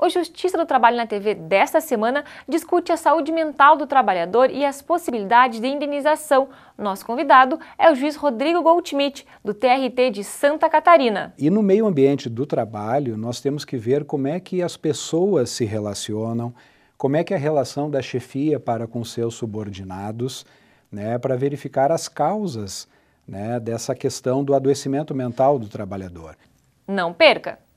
O Justiça do Trabalho na TV desta semana discute a saúde mental do trabalhador e as possibilidades de indenização. Nosso convidado é o juiz Rodrigo Goldschmidt, do TRT de Santa Catarina. E no meio ambiente do trabalho, nós temos que ver como é que as pessoas se relacionam, como é que é a relação da chefia para com seus subordinados, né, para verificar as causas né, dessa questão do adoecimento mental do trabalhador. Não perca!